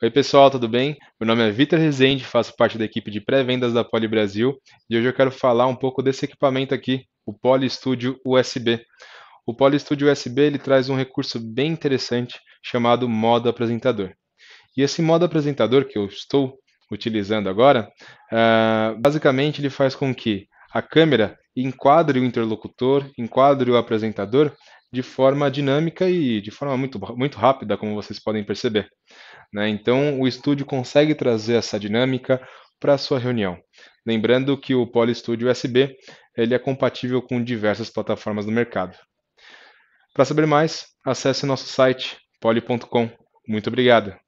Oi pessoal, tudo bem? Meu nome é Vitor Rezende, faço parte da equipe de pré-vendas da Poli Brasil e hoje eu quero falar um pouco desse equipamento aqui, o Poli Studio USB. O Poli Studio USB ele traz um recurso bem interessante chamado modo apresentador. E esse modo apresentador que eu estou utilizando agora, ah, basicamente ele faz com que a câmera enquadre o interlocutor, enquadre o apresentador de forma dinâmica e de forma muito, muito rápida, como vocês podem perceber. Né? Então, o estúdio consegue trazer essa dinâmica para a sua reunião. Lembrando que o PolyStudio USB ele é compatível com diversas plataformas do mercado. Para saber mais, acesse nosso site poly.com. Muito obrigado!